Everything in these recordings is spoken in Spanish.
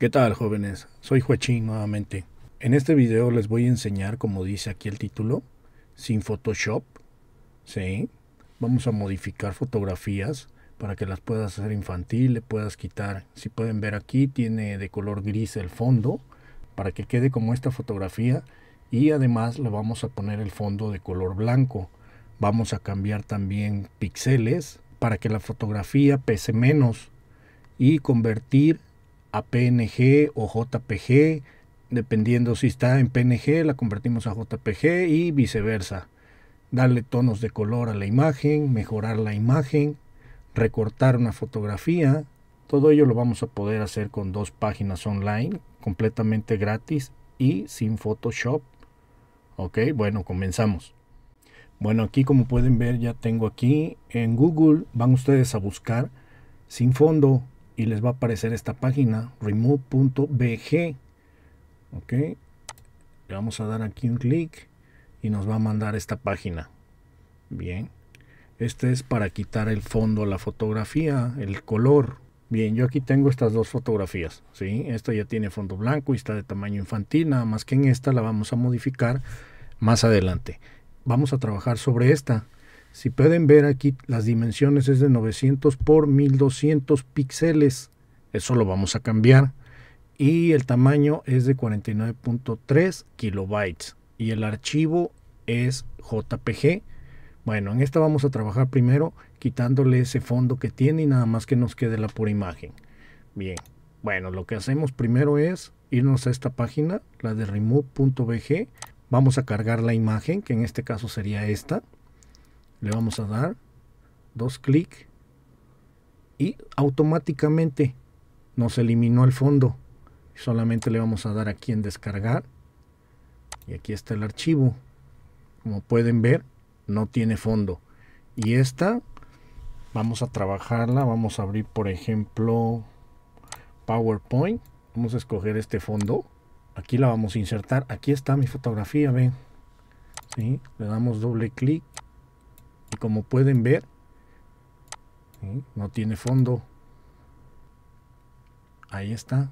¿Qué tal jóvenes? Soy Huachín nuevamente. En este video les voy a enseñar, como dice aquí el título, sin Photoshop. ¿Sí? Vamos a modificar fotografías para que las puedas hacer infantil, le puedas quitar. Si pueden ver aquí, tiene de color gris el fondo para que quede como esta fotografía y además le vamos a poner el fondo de color blanco. Vamos a cambiar también píxeles para que la fotografía pese menos y convertir a PNG o JPG. Dependiendo si está en PNG, la convertimos a JPG y viceversa. Darle tonos de color a la imagen, mejorar la imagen, recortar una fotografía. Todo ello lo vamos a poder hacer con dos páginas online, completamente gratis y sin Photoshop. Ok, bueno, comenzamos. Bueno, aquí como pueden ver ya tengo aquí en Google, van ustedes a buscar sin fondo y les va a aparecer esta página remove.bg ok le vamos a dar aquí un clic y nos va a mandar esta página bien este es para quitar el fondo a la fotografía el color bien yo aquí tengo estas dos fotografías ¿sí? esta ya tiene fondo blanco y está de tamaño infantil nada más que en esta la vamos a modificar más adelante vamos a trabajar sobre esta si pueden ver aquí las dimensiones es de 900 por 1200 píxeles. Eso lo vamos a cambiar. Y el tamaño es de 49.3 kilobytes. Y el archivo es JPG. Bueno, en esta vamos a trabajar primero quitándole ese fondo que tiene y nada más que nos quede la pura imagen. Bien, bueno, lo que hacemos primero es irnos a esta página, la de remove.bg. Vamos a cargar la imagen, que en este caso sería esta. Le vamos a dar dos clic y automáticamente nos eliminó el fondo. Solamente le vamos a dar aquí en descargar. Y aquí está el archivo. Como pueden ver, no tiene fondo. Y esta vamos a trabajarla. Vamos a abrir, por ejemplo, PowerPoint. Vamos a escoger este fondo. Aquí la vamos a insertar. Aquí está mi fotografía, ven. ¿Sí? Le damos doble clic como pueden ver, no tiene fondo. Ahí está.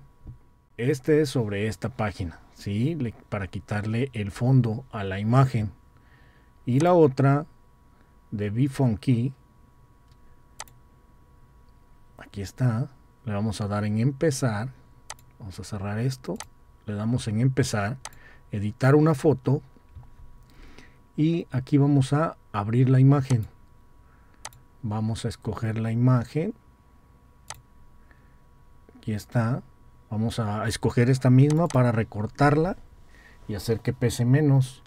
Este es sobre esta página, ¿sí? para quitarle el fondo a la imagen. Y la otra de Key. Aquí está. Le vamos a dar en empezar. Vamos a cerrar esto. Le damos en empezar. Editar una foto. Y aquí vamos a abrir la imagen. Vamos a escoger la imagen. Aquí está. Vamos a escoger esta misma para recortarla y hacer que pese menos.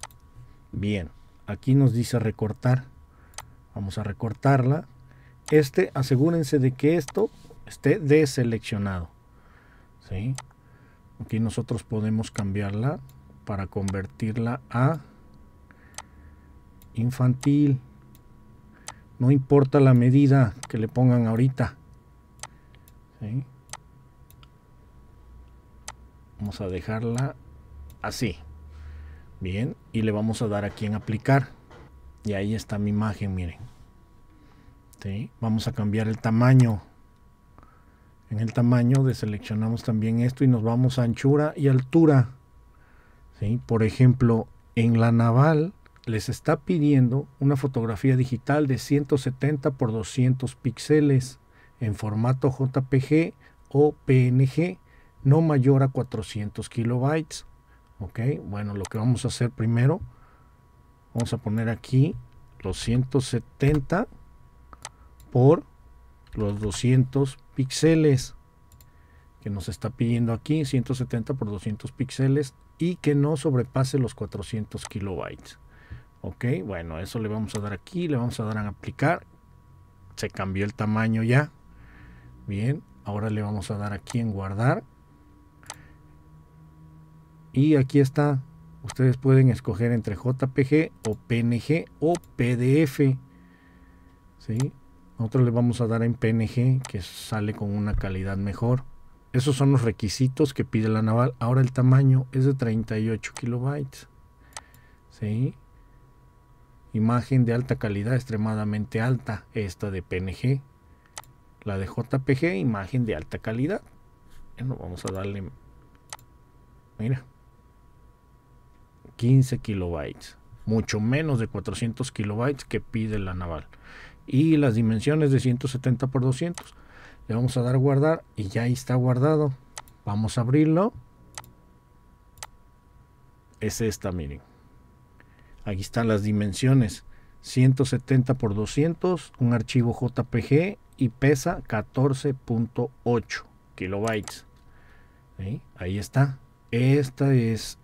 Bien, aquí nos dice recortar. Vamos a recortarla. Este, asegúrense de que esto esté deseleccionado. ¿sí? Aquí nosotros podemos cambiarla para convertirla a infantil. No importa la medida que le pongan ahorita. Vamos a dejarla así. Bien, y le vamos a dar aquí en aplicar. Y ahí está mi imagen, miren. Vamos a cambiar el tamaño. En el tamaño deseleccionamos también esto y nos vamos a anchura y altura. Por ejemplo, en la naval les está pidiendo una fotografía digital de 170 por 200 píxeles en formato JPG o PNG, no mayor a 400 kilobytes. Ok, bueno, lo que vamos a hacer primero, vamos a poner aquí los 170 por los 200 píxeles que nos está pidiendo aquí 170 por 200 píxeles y que no sobrepase los 400 kilobytes ok bueno eso le vamos a dar aquí le vamos a dar en aplicar se cambió el tamaño ya bien ahora le vamos a dar aquí en guardar y aquí está ustedes pueden escoger entre jpg o png o pdf ¿sí? nosotros le vamos a dar en png que sale con una calidad mejor esos son los requisitos que pide la naval ahora el tamaño es de 38 kilobytes ¿sí? imagen de alta calidad, extremadamente alta, esta de PNG. La de JPG, imagen de alta calidad. Bueno, vamos a darle, mira, 15 kilobytes, mucho menos de 400 kilobytes que pide la naval. Y las dimensiones de 170 por 200. Le vamos a dar guardar y ya ahí está guardado. Vamos a abrirlo. Es esta, miren. Aquí están las dimensiones. 170 por 200, un archivo JPG y pesa 14.8 kilobytes. Ahí está. Esta es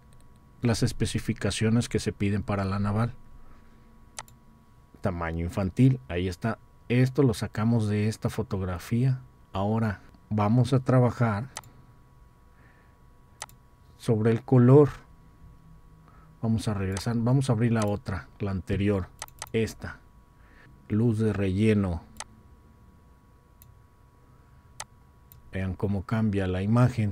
las especificaciones que se piden para la naval. Tamaño infantil, ahí está. Esto lo sacamos de esta fotografía. Ahora vamos a trabajar sobre el color. Vamos a regresar. Vamos a abrir la otra, la anterior. Esta. Luz de relleno. Vean cómo cambia la imagen.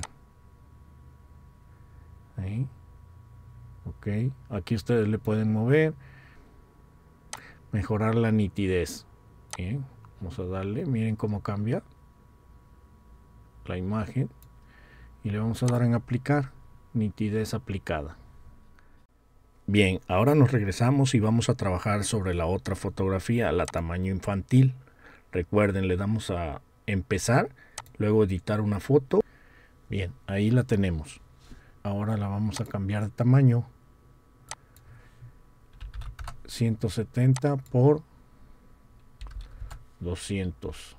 Ok. Aquí ustedes le pueden mover. Mejorar la nitidez. Vamos a darle. Miren cómo cambia la imagen. Y le vamos a dar en aplicar. Nitidez aplicada. Bien, ahora nos regresamos y vamos a trabajar sobre la otra fotografía, la tamaño infantil. Recuerden, le damos a empezar, luego editar una foto. Bien, ahí la tenemos. Ahora la vamos a cambiar de tamaño. 170 por 200.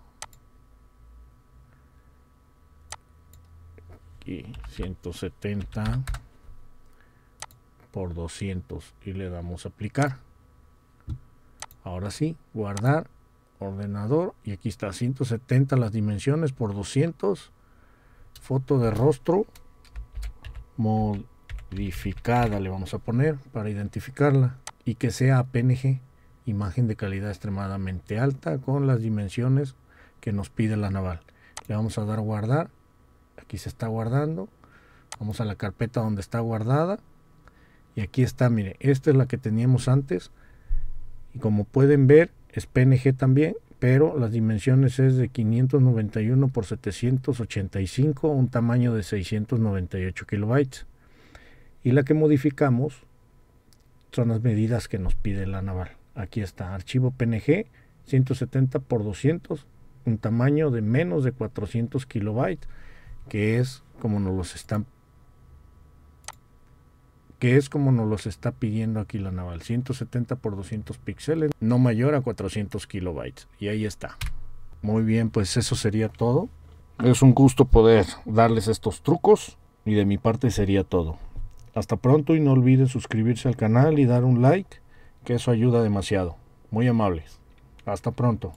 Aquí, 170 por 200 y le damos aplicar. Ahora sí, guardar, ordenador y aquí está 170 las dimensiones por 200, foto de rostro modificada le vamos a poner para identificarla y que sea PNG, imagen de calidad extremadamente alta con las dimensiones que nos pide la naval. Le vamos a dar guardar, aquí se está guardando, vamos a la carpeta donde está guardada y aquí está, mire, esta es la que teníamos antes. Y como pueden ver, es PNG también, pero las dimensiones es de 591 por 785, un tamaño de 698 kilobytes. Y la que modificamos son las medidas que nos pide la naval. Aquí está, archivo PNG 170 por 200, un tamaño de menos de 400 kilobytes, que es como nos los están que es como nos los está pidiendo aquí la naval, 170 por 200 píxeles, no mayor a 400 kilobytes. Y ahí está. Muy bien, pues eso sería todo. Es un gusto poder darles estos trucos y de mi parte sería todo. Hasta pronto y no olviden suscribirse al canal y dar un like, que eso ayuda demasiado. Muy amables. Hasta pronto.